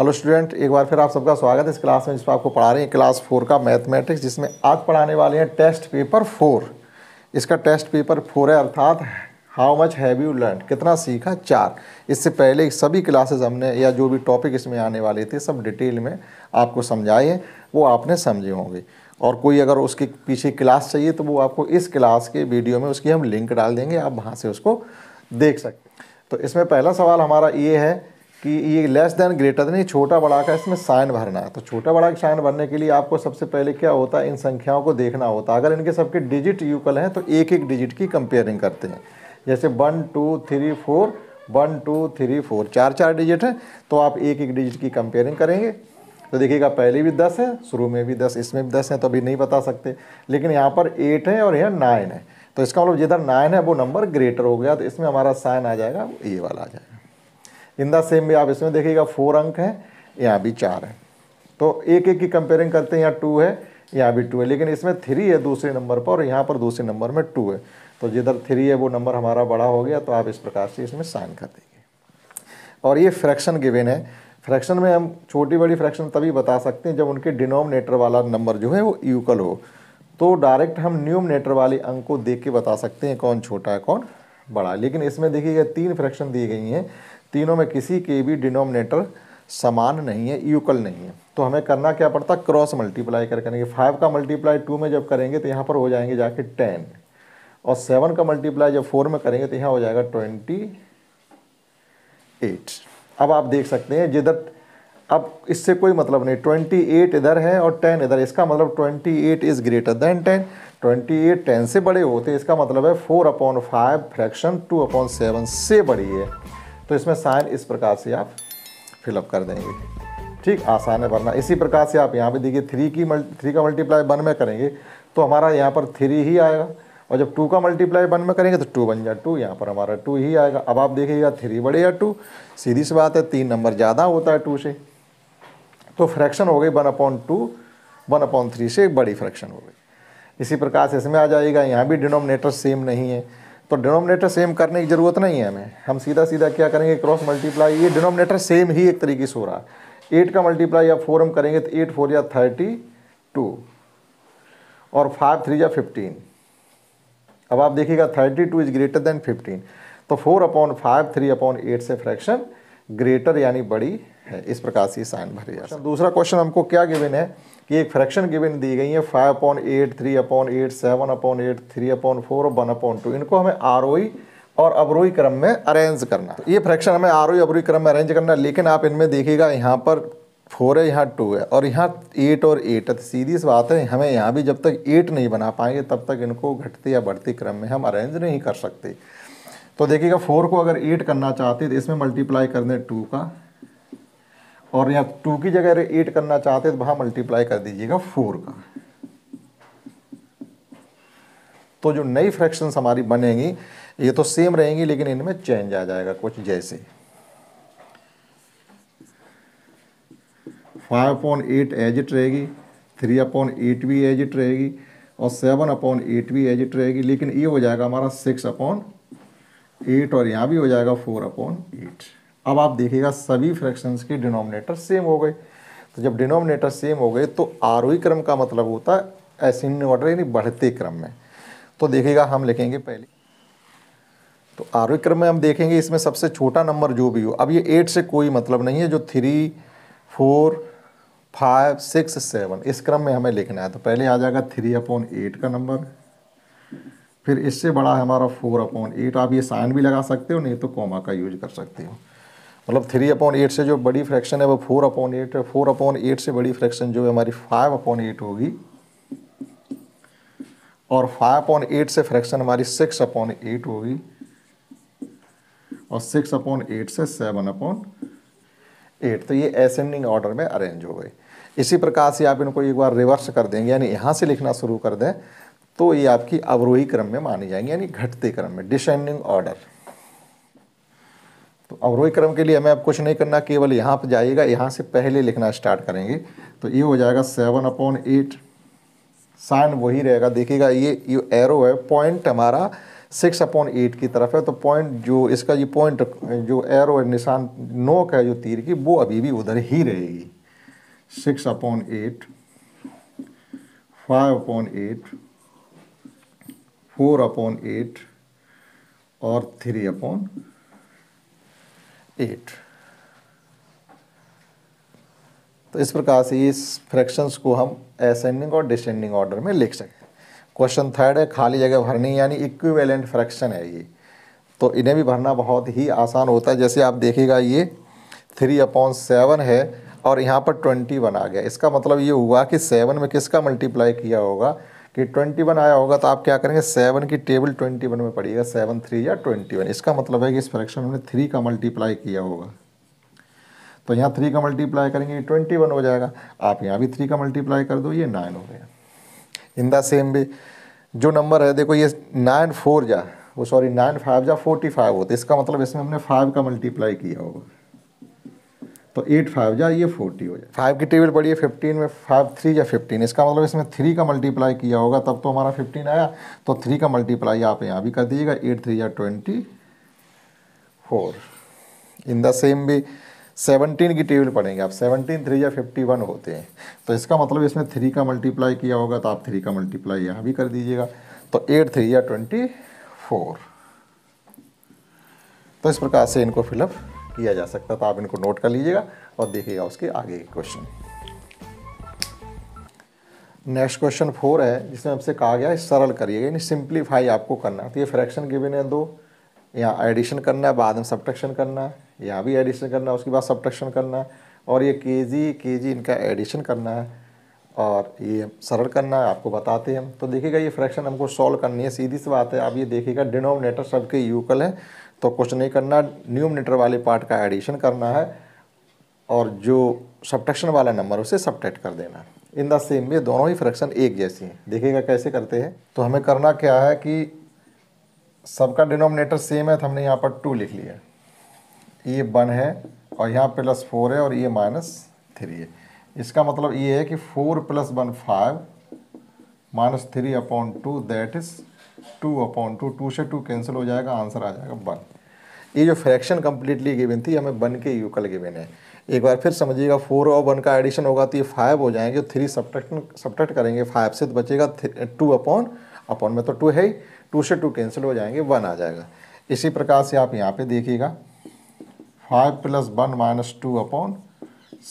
hello student एक बार फिर आप सबका स्वागत है इस क्लास में जिसमें आपको पढ़ा रहे हैं क्लास फोर का मैथमेटिक्स जिसमें आज पढ़ाने वाले हैं टेस्ट पेपर फोर इसका टेस्ट पेपर फोर है अर्थात how much have you learn कितना सीखा चार इससे पहले सभी क्लासेस हमने या जो भी टॉपिक इसमें आने वाले थे सब डिटेल में आपको समझाए वो आपने समझे होंगे और कोई अगर उसके पीछे क्लास चाहिए तो वो आपको इस क्लास के वीडियो में उसकी हम लिंक डाल देंगे आप वहाँ से उसको देख सकते तो इसमें पहला सवाल हमारा ये है कि ये लेस देन ग्रेटर देन ये छोटा बड़ा का इसमें साइन भरना है तो छोटा बड़ा का साइन भरने के लिए आपको सबसे पहले क्या होता है इन संख्याओं को देखना होता है अगर इनके सबके डिजिट यूकल हैं तो एक एक डिजिट की कंपेयरिंग करते हैं जैसे one two three four one two three four चार चार डिजिट हैं तो आप एक एक डिजिट की कंपेयरिंग करेंगे तो देखिएगा पहले भी दस है शुरू में भी दस इसमें भी दस है तो अभी नहीं बता सकते लेकिन यहाँ पर एट है और यहाँ नाइन है तो इसका मतलब जिधर नाइन है वो नंबर ग्रेटर हो गया तो इसमें हमारा साइन आ जाएगा ये वाला आ जाएगा इन द सेम भी आप इसमें देखिएगा फोर अंक है यहाँ भी चार है तो एक एक की कंपेयरिंग करते हैं यहाँ टू है यहाँ भी टू है लेकिन इसमें थ्री है दूसरे नंबर पर और यहाँ पर दूसरे नंबर में टू है तो जिधर थ्री है वो नंबर हमारा बड़ा हो गया तो आप इस प्रकार से इसमें साइन कर देंगे और ये फ्रैक्शन गिवेन है फ्रैक्शन में हम छोटी बड़ी फ्रैक्शन तभी बता सकते हैं जब उनके डिनोमिनेटर वाला नंबर जो है वो यूकल हो तो डायरेक्ट हम नेटर वाले अंक को देख के बता सकते हैं कौन छोटा है कौन बड़ा है लेकिन इसमें देखिएगा तीन फ्रैक्शन दी गई हैं तीनों में किसी के भी डिनोमिनेटर समान नहीं है यूकल नहीं है तो हमें करना क्या पड़ता है क्रॉस मल्टीप्लाई करके करेंगे फाइव का मल्टीप्लाई टू में जब करेंगे तो यहाँ पर हो जाएंगे जाके टेन और सेवन का मल्टीप्लाई जब फोर में करेंगे तो यहाँ हो जाएगा ट्वेंटी एट अब आप देख सकते हैं जिधर अब इससे कोई मतलब नहीं ट्वेंटी एट इधर है और टेन इधर इसका मतलब twenty eight is greater than ten twenty eight ten से बड़े होते इसका मतलब है four upon five fraction two upon seven से बड़ी है तो इसमें साइन इस प्रकार से आप फिलअप कर देंगे ठीक आसान है वरना इसी प्रकार से आप यहाँ पे देखिए थ्री की मल्टी थ्री का मल्टीप्लाई वन में करेंगे तो हमारा यहाँ पर थ्री ही आएगा और जब टू का मल्टीप्लाई वन में करेंगे तो टू बन जाए टू यहाँ पर हमारा टू ही आएगा अब आप देखिएगा थ्री बड़े या टू सीधी सी बात है तीन नंबर ज़्यादा होता है टू से तो फ्रैक्शन हो गई one upon two one upon three से बड़ी फ्रैक्शन हो गई इसी प्रकार से इसमें आ जाएगा यहाँ भी डिनोमिनेटर सेम नहीं है तो डिनोमिनेटर सेम करने की ज़रूरत नहीं है हमें हम सीधा सीधा क्या करेंगे क्रॉस मल्टीप्लाई ये डिनोमिनेटर सेम ही एक तरीके से हो रहा है एट का मल्टीप्लाई या फोर हम करेंगे तो एट फोर या थर्टी टू और फाइव थ्री या फिफ्टीन अब आप देखिएगा thirty two is greater than fifteen तो four upon five three upon eight से फ्रैक्शन ग्रेटर यानी बड़ी है इस प्रकार से साइन भरी जा सकते दूसरा क्वेश्चन हमको क्या गिवन है कि एक फ्रैक्शन गिवन दी गई है five upon eight three upon eight seven upon eight three upon four और वन अपॉन टू इनको हमें आर और अवरोही क्रम में अरेंज करना ये फ्रैक्शन हमें आर अवरोही क्रम में अरेंज करना है लेकिन आप इनमें देखिएगा यहाँ पर फोर है यहाँ टू है और यहाँ एट और एट है तो सीधी सी बात है हमें यहाँ भी जब तक एट नहीं बना पाएंगे तब तक इनको घटते या बढ़ते क्रम में हम अरेंज नहीं कर सकते तो देखिएगा फोर को अगर एट करना चाहते तो इसमें मल्टीप्लाई कर दें टू का और यहाँ टू की जगह अगर एट करना चाहते तो वहाँ मल्टीप्लाई कर दीजिएगा फोर का तो जो नई फ्रैक्शंस हमारी बनेंगी ये तो सेम रहेंगी लेकिन इनमें चेंज आ जाएगा कुछ जैसे फाइव अपॉन एट एजिट रहेगी थ्री अपॉन एट भी एजिट रहेगी और सेवन अपॉन एट भी एजिट रहेगी लेकिन ये हो जाएगा हमारा सिक्स अपॉन एट और यहाँ भी हो जाएगा फोर अपॉन एट अब आप देखिएगा सभी फ्रैक्शंस के डिनोमिनेटर सेम हो गए तो जब डिनोमिनेटर सेम हो गए तो आरोही e क्रम का मतलब होता है एसिन ऑर्डर यानी बढ़ते क्रम में तो देखिएगा हम लिखेंगे पहले तो आरोही e क्रम में हम देखेंगे इसमें सबसे छोटा नंबर जो भी हो अब ये एट से कोई मतलब नहीं है जो three four five six seven इस क्रम में हमें लिखना है तो पहले आ जाएगा थ्री अपॉन एट का नंबर फिर इससे बड़ा है हमारा फोर अपॉन एट आप ये साइन भी लगा सकते हो नहीं तो कॉमा का यूज कर सकते हो मतलब थ्री अपॉन एट से जो बड़ी फ्रैक्शन है वो फोर अपॉन एट है फोर अपॉन एट से बड़ी फ्रैक्शन जो है हमारी फाइव अपॉन एट होगी और फाइव अपॉन एट से फ्रैक्शन हमारी सिक्स अपॉन एट होगी और सिक्स अपॉन एट से सेवन अपॉन एट तो ये असेंडिंग ऑर्डर में अरेंज हो गए इसी प्रकार से आप इनको एक बार रिवर्स कर देंगे यानी यहाँ से लिखना शुरू कर दें तो ये आपकी अवरोही क्रम में मानी जाएंगी यानी घटते क्रम में डिसेंडिंग ऑर्डर तो अवरोही क्रम के लिए हमें अब कुछ नहीं करना केवल यहाँ पर जाइएगा यहाँ से पहले लिखना स्टार्ट करेंगे तो ये हो जाएगा सेवन अपॉन एट साइन वही रहेगा देखिएगा ये ये एरो है पॉइंट हमारा सिक्स अपॉन एट की तरफ है तो पॉइंट जो इसका ये पॉइंट जो एरो है निशान नोक है जो तीर की वो अभी भी उधर ही रहेगी six upon eight five upon eight four upon eight और थ्री अपॉन एट तो इस प्रकार से इस फ्रैक्शंस को हम असेंडिंग और डिसेंडिंग ऑर्डर में लिख सकें क्वेश्चन थर्ड है खाली जगह भरनी यानी इक्विवेलेंट फ्रैक्शन है ये तो इन्हें भी भरना बहुत ही आसान होता है जैसे आप देखिएगा ये थ्री अपॉन सेवन है और यहाँ पर ट्वेंटी बना गया इसका मतलब ये हुआ कि सेवन में किसका मल्टीप्लाई किया होगा कि 21 आया होगा तो आप क्या करेंगे सेवन की टेबल 21 में पड़ेगा सेवन थ्री या 21 इसका मतलब है कि इस फ्रैक्शन में थ्री का मल्टीप्लाई किया होगा तो यहाँ थ्री का मल्टीप्लाई करेंगे ट्वेंटी वन हो जाएगा आप यहाँ भी थ्री का मल्टीप्लाई कर दो ये नाइन हो गया इन द सेम वे जो नंबर है देखो ये नाइन फोर जा वो सॉरी नाइन फाइव जा फोर्टी फाइव है इसका मतलब इसमें हमने फाइव का मल्टीप्लाई किया होगा तो एट फाइव जा ये फोर्टी हो जाए फाइव की टेबल पड़ी है फिफ्टीन में फाइव थ्री या फिफ्टीन इसका मतलब इसमें थ्री का मल्टीप्लाई किया होगा तब तो हमारा फिफ्टीन आया तो थ्री का मल्टीप्लाई आप यहाँ भी कर दीजिएगा एट थ्री या twenty four in the same भी सेवनटीन की टेबल पढ़ेंगे आप सेवनटीन थ्री या फिफ्टी वन होते हैं तो इसका मतलब इसमें थ्री का मल्टीप्लाई किया होगा तो आप थ्री का मल्टीप्लाई यहाँ भी कर दीजिएगा तो एट थ्री या ट्वेंटी फोर तो इस प्रकार से इनको फिलअप किया जा सकता था आप इनको नोट कर लीजिएगा और देखिएगा उसके आगे के क्वेश्चन नेक्स्ट क्वेश्चन फोर है जिसमें आपसे कहा गया है सरल करिएगा यानी सिंप्लीफाई आपको करना है तो ये फ्रैक्शन गिवन है दो यहाँ एडिशन करना है बाद में सब्ट्रैक्शन करना है यहाँ भी एडिशन करना है उसके बाद सब्ट्रैक्शन करना है और ये के जी के जी इनका एडिशन करना है और ये सरल करना है आपको बताते हैं हम तो देखिएगा ये फ्रैक्शन हमको सॉल्व करनी है सीधी सी बात है आप ये देखिएगा डिनोमिनेटर सबके यूकल है तो कुछ नहीं करना न्यूमिनेटर वाले पार्ट का एडिशन करना है और जो सब्ट्रैक्शन वाला नंबर उसे सबटेक्ट कर देना इन द सेम वे दोनों ही फ्रैक्शन एक जैसी हैं देखिएगा कैसे करते हैं तो हमें करना क्या है कि सबका डिनोमिनेटर सेम है तो हमने यहाँ पर टू लिख लिया ये वन है और यहाँ प्लस फोर है और ये माइनस थ्री है इसका मतलब ये है कि four plus one five minus three upon two that is two upon two two से टू कैंसिल हो जाएगा आंसर आ जाएगा वन ये जो फ्रैक्शन कम्प्लीटली गिवन थी हमें वन के यूकल गिवन है एक बार फिर समझिएगा फोर और वन का एडिशन होगा तो ये फाइव हो जाएंगे थ्री सब्ट्रैक्ट सब्ट्रैक्ट करेंगे फाइव से तो बचेगा टू अपॉन अपॉन में तो टू है ही टू से टू कैंसिल हो जाएंगे वन आ जाएगा इसी प्रकार से आप यहाँ पे देखिएगा five plus one minus two upon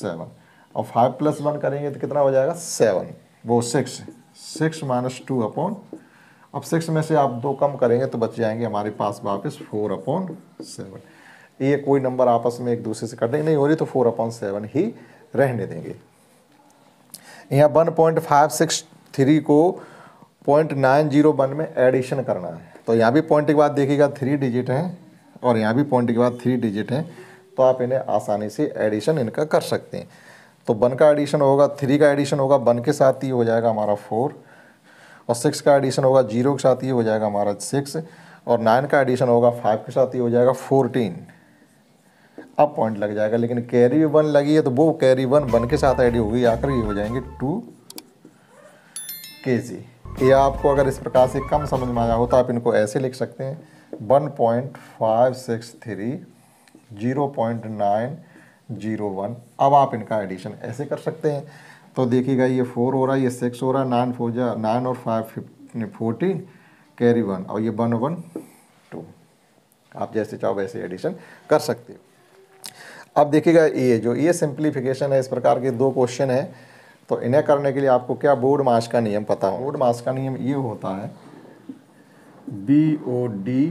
seven और फाइव प्लस वन करेंगे तो कितना हो जाएगा सेवन वो six six minus two upon अब सिक्स में से आप दो कम करेंगे तो बच जाएंगे हमारे पास वापस फोर अपॉन सेवन ये कोई नंबर आपस में एक दूसरे से कटिंग नहीं हो रही तो फोर अपॉन सेवन ही रहने देंगे यहाँ one point five six three को पॉइंट नाइन जीरो वन में एडिशन करना है तो यहाँ भी पॉइंट के बाद देखिएगा थ्री डिजिट हैं और यहाँ भी पॉइंट के बाद थ्री डिजिट हैं तो आप इन्हें आसानी से एडिशन इनका कर सकते हैं तो वन का एडिशन होगा थ्री का एडिशन होगा वन के साथ ही हो जाएगा हमारा फोर और सिक्स का एडिशन होगा जीरो के साथ ये हो जाएगा हमारा सिक्स और नाइन का एडिशन होगा फाइव के साथ ये हो जाएगा फोर्टीन अब पॉइंट लग जाएगा लेकिन कैरी वन लगी है तो वो कैरी वन वन के साथ एडी होगी आकर ये हो जाएंगे टू के जी ये आपको अगर इस प्रकार से कम समझ में आया हो तो आप इनको ऐसे लिख सकते हैं one point five six three zero point nine zero one अब आप इनका एडिशन ऐसे कर सकते हैं तो देखिएगा ये फोर हो रहा है ये सिक्स हो रहा है नाइन फोर जा नाइन और five fifty fourteen carry one और ये वन वन टू आप जैसे चाहो वैसे एडिशन कर सकते हो अब देखिएगा ये जो ये सिंप्लीफिकेशन है इस प्रकार के दो क्वेश्चन है तो इन्हें करने के लिए आपको क्या बोर्ड मास का नियम पता हो बोर्ड मास का नियम ये होता है B O D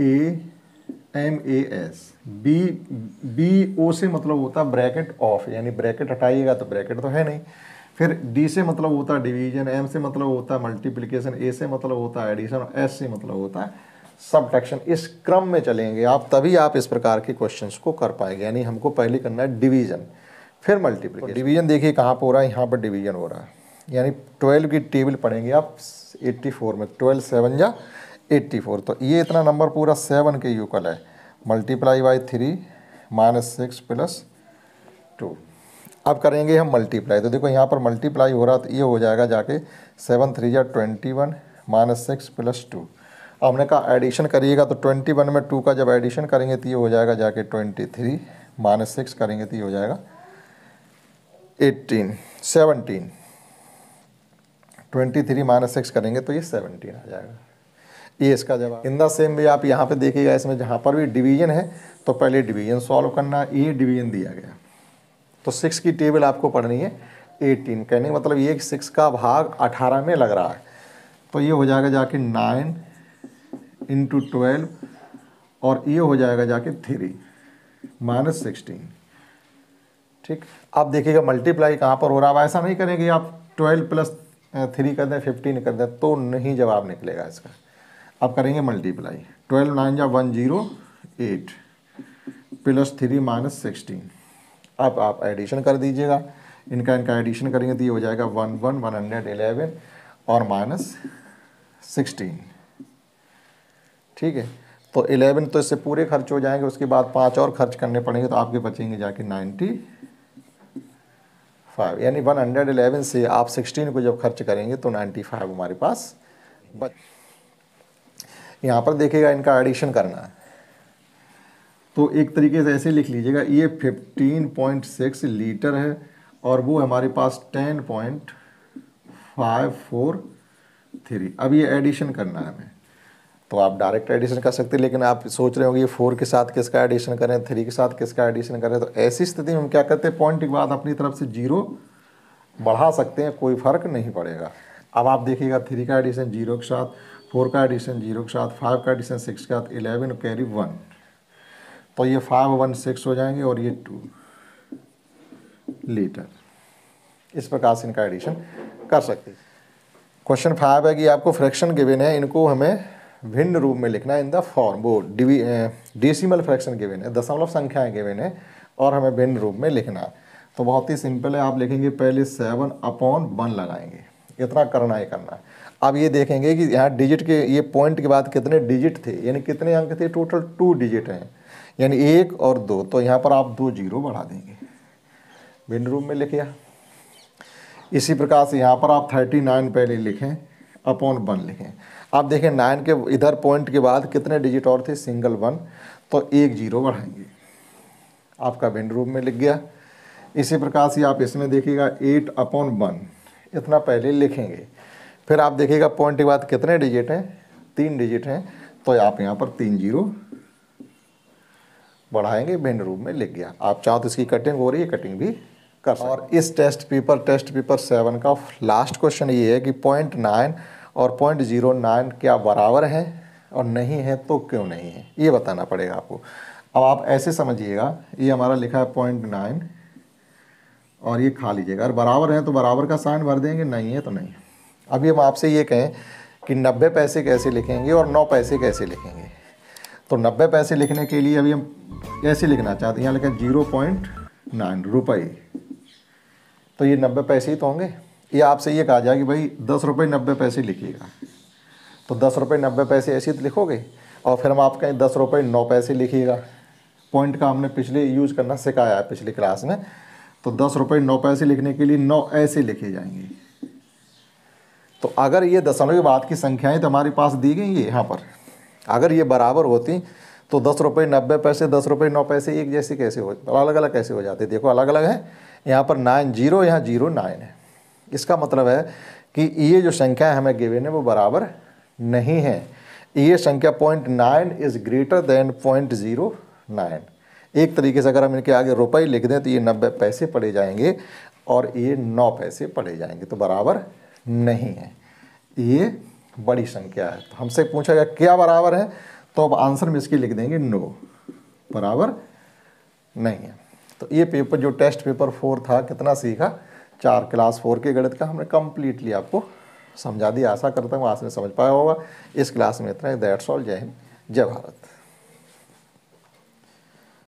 M A S B B O ओ से मतलब होता है ब्रैकेट ऑफ यानी ब्रैकेट हटाइएगा तो ब्रैकेट तो है नहीं फिर डी से मतलब होता डिवीजन एम से मतलब होता है मल्टीप्लीकेशन ए से मतलब होता है एडिशन और एस से मतलब होता है सबट्रैक्शन इस क्रम में चलेंगे आप तभी आप इस प्रकार के क्वेश्चंस को कर पाएंगे यानी हमको पहले करना है डिवीजन फिर मल्टीप्लीकेशन डिवीजन तो देखिए कहाँ पर हो रहा है यहाँ पर डिवीजन हो रहा है यानी ट्वेल्व की टेबल पढ़ेंगे आप फोर में ट्वेल्व सेवन या एट्टी फोर तो ये इतना नंबर पूरा सेवन के यूकल है multiply by three minus six plus two अब करेंगे हम मल्टीप्लाई तो देखो यहाँ पर मल्टीप्लाई हो रहा तो ये हो जाएगा जाके सेवन थ्री या twenty one minus six plus two अब हमने कहा एडिशन करिएगा तो ट्वेंटी वन में टू का जब एडिशन करेंगे तो ये हो जाएगा जाके ट्वेंटी थ्री माइनस सिक्स करेंगे तो ये हो जाएगा eighteen seventeen twenty three minus six करेंगे तो ये सेवनटीन आ जाएगा ये इसका जवाब इन द सेम वे आप यहाँ पे देखिएगा इसमें जहाँ पर भी डिवीजन है तो पहले डिवीजन सॉल्व करना ये डिवीजन दिया गया तो सिक्स की टेबल आपको पढ़नी है एटीन कहने मतलब ये सिक्स का भाग अठारह में लग रहा है तो ये हो जाएगा जाके नाइन इंटू ट्वेल्व और ये हो जाएगा जाके थ्री माइनस सिक्सटीन ठीक आप देखिएगा मल्टीप्लाई कहाँ पर हो रहा है ऐसा नहीं करेंगे आप ट्वेल्व प्लस थ्री कर दें फिफ्टीन कर दें तो नहीं जवाब निकलेगा इसका अब करेंगे मल्टीप्लाई ट्वेल्व नाइन या one zero eight plus three minus sixteen अब आप एडिशन कर दीजिएगा इनका इनका एडिशन करेंगे तो ये हो जाएगा one one one hundred eleven और माइनस सिक्सटीन ठीक है तो एलेवन तो इससे पूरे खर्च हो जाएंगे उसके बाद पाँच और खर्च करने पड़ेंगे तो आपके बचेंगे जाके नाइन्टी फाइव यानी वन हंड्रेड एलेवन से आप सिक्सटीन को जब खर्च करेंगे तो नाइन्टी फाइव हमारे पास बच यहाँ पर देखिएगा इनका एडिशन करना है तो एक तरीके से ऐसे लिख लीजिएगा ये 15.6 लीटर है और वो हमारे पास 10.543 अब ये एडिशन करना है हमें तो आप डायरेक्ट एडिशन कर सकते हैं लेकिन आप सोच रहे होंगे फोर के साथ किसका एडिशन करें थ्री के साथ किसका एडिशन करें तो ऐसी स्थिति में हम क्या करते हैं पॉइंट के बाद अपनी तरफ से जीरो बढ़ा सकते हैं कोई फ़र्क नहीं पड़ेगा अब आप देखिएगा थ्री का एडिशन जीरो के साथ फोर का एडिशन जीरो के साथ फाइव का एडिशन सिक्स के साथ इलेवन कैरी वन तो ये फाइव वन सिक्स हो जाएंगे और ये टू लीटर इस प्रकार से इनका एडिशन कर सकते क्वेश्चन फाइव है कि आपको फ्रैक्शन गिवन है इनको हमें भिन्न रूप में लिखना है इन द फॉर्म वो डिवी डेसिमल फ्रैक्शन गिवन है दशमलव संख्याएं गिवन है और हमें भिन्न रूप में लिखना है तो बहुत ही सिंपल है आप लिखेंगे पहले सेवन अपॉन वन लगाएंगे इतना करना ही करना है अब ये देखेंगे कि यहाँ डिजिट के ये पॉइंट के बाद कितने डिजिट थे यानी कितने अंक थे टोटल टू डिजिट हैं यानी एक और दो तो यहाँ पर आप दो जीरो बढ़ा देंगे बिन रूम में लिखे इसी प्रकार से यहाँ पर आप थर्टी नाइन पहले लिखें अपॉन वन लिखें आप देखें नाइन के इधर पॉइंट के बाद कितने डिजिट और थे सिंगल वन तो एक जीरो बढ़ाएंगे आपका बिन रूम में लिख गया इसी प्रकार से आप इसमें देखिएगा एट अपॉन वन इतना पहले लिखेंगे फिर आप देखिएगा पॉइंट के बाद कितने डिजिट हैं तीन डिजिट हैं तो आप यहाँ पर तीन जीरो बढ़ाएंगे भिन्न रूप में लिख गया आप चाहो तो इसकी कटिंग हो रही है कटिंग भी कर और इस test paper test paper seven का लास्ट क्वेश्चन ये है कि पॉइंट नाइन और पॉइंट जीरो नाइन क्या बराबर है और नहीं है तो क्यों नहीं है ये बताना पड़ेगा आपको अब आप ऐसे समझिएगा ये हमारा लिखा है पॉइंट नाइन और ये खा लीजिएगा अगर बराबर है तो बराबर का साइन भर देंगे नहीं है तो नहीं अभी हम आपसे ये कहें कि नब्बे पैसे कैसे लिखेंगे और नौ पैसे कैसे लिखेंगे तो नब्बे पैसे लिखने के लिए अभी हम कैसे लिखना चाहते हैं यहाँ लिखें जीरो पॉइंट नाइन रुपये तो ये नब्बे पैसे ही तो होंगे ये आपसे ये कहा जाए कि भाई दस रुपये नब्बे पैसे लिखिएगा तो दस रुपये नब्बे पैसे ऐसे ही तो लिखोगे और फिर हम आप कहें दस रुपये नौ पैसे लिखिएगा पॉइंट का हमने पिछले यूज करना सिखाया है पिछली क्लास में तो दस रुपये नौ पैसे लिखने के लिए नौ ऐसे लिखे जाएंगे तो अगर ये दशमलव के बाद की संख्याएं तो हमारे पास दी गई है यहाँ पर अगर ये बराबर होती तो दस रुपये नब्बे पैसे दस रुपये नौ पैसे एक जैसे कैसे हो अलग अलग कैसे हो जाते देखो अलग अलग है यहाँ पर नाइन जीरो यहाँ जीरो नाइन है इसका मतलब है कि ये जो संख्या हमें गिवन है वो बराबर नहीं है ये संख्या point nine is greater than point zero nine एक तरीके से अगर हम इनके आगे रुपए लिख दें तो ये नब्बे पैसे पड़े जाएंगे और ये नौ पैसे पड़े जाएंगे तो बराबर नहीं है ये बड़ी संख्या है तो हमसे पूछा गया क्या बराबर है तो अब आंसर में इसकी लिख देंगे नो बराबर नहीं है तो ये पेपर जो टेस्ट पेपर फोर था कितना सीखा चार क्लास फोर के गणित का हमने कम्प्लीटली आपको समझा दिया आशा करता हूँ आज में समझ पाया होगा इस क्लास में इतना है दैट्स ऑल जय हिंद जय भारत